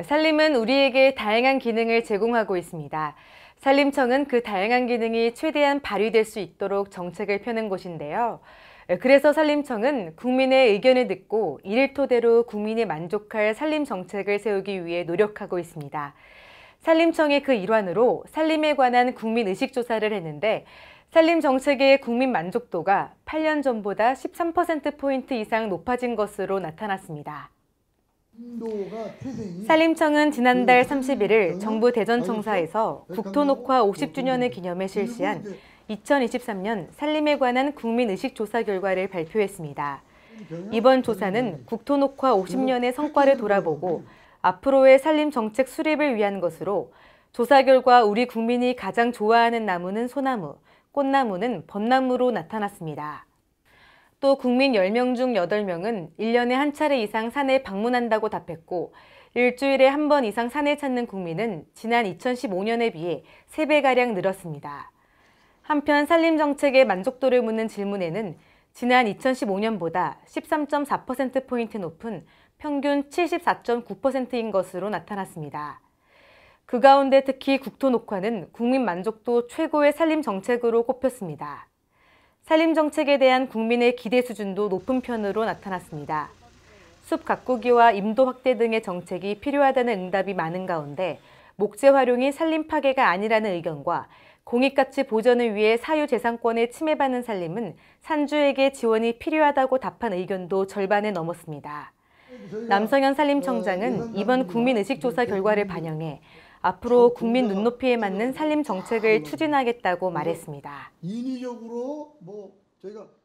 살림은 우리에게 다양한 기능을 제공하고 있습니다. 산림청은 그 다양한 기능이 최대한 발휘될 수 있도록 정책을 펴는 곳인데요. 그래서 산림청은 국민의 의견을 듣고 이를 토대로 국민이 만족할 산림 정책을 세우기 위해 노력하고 있습니다. 산림청의 그 일환으로 산림에 관한 국민 의식 조사를 했는데 산림 정책의 국민 만족도가 8년 전보다 13%포인트 이상 높아진 것으로 나타났습니다. 산림청은 지난달 31일 그 정부 대전청사에서 국토녹화 50주년을 그 기념해 실시한 2023년 산림에 관한 국민의식조사 결과를 발표했습니다. 이번 조사는 국토녹화 50년의 성과를 돌아보고 앞으로의 산림 정책 수립을 위한 것으로 조사 결과 우리 국민이 가장 좋아하는 나무는 소나무, 꽃나무는 벚나무로 나타났습니다. 또 국민 10명 중 8명은 1년에 한 차례 이상 산에 방문한다고 답했고 일주일에 한 번 이상 산에 찾는 국민은 지난 2015년에 비해 3배가량 늘었습니다. 한편 산림정책의 만족도를 묻는 질문에는 지난 2015년보다 13.4%포인트 높은 평균 74.9%인 것으로 나타났습니다. 그 가운데 특히 국토 녹화는 국민 만족도 최고의 산림 정책으로 꼽혔습니다. 산림 정책에 대한 국민의 기대 수준도 높은 편으로 나타났습니다. 숲 가꾸기와 임도 확대 등의 정책이 필요하다는 응답이 많은 가운데 목재 활용이 산림 파괴가 아니라는 의견과 공익가치 보전을 위해 사유재산권을 침해받는 산림은 산주에게 지원이 필요하다고 답한 의견도 절반에 넘었습니다. 남성현 산림청장은 이번 국민의식조사 결과를 반영해 앞으로 국민 눈높이에 맞는 산림 정책을 추진하겠다고 뭐 말했습니다. 인위적으로 뭐 저희가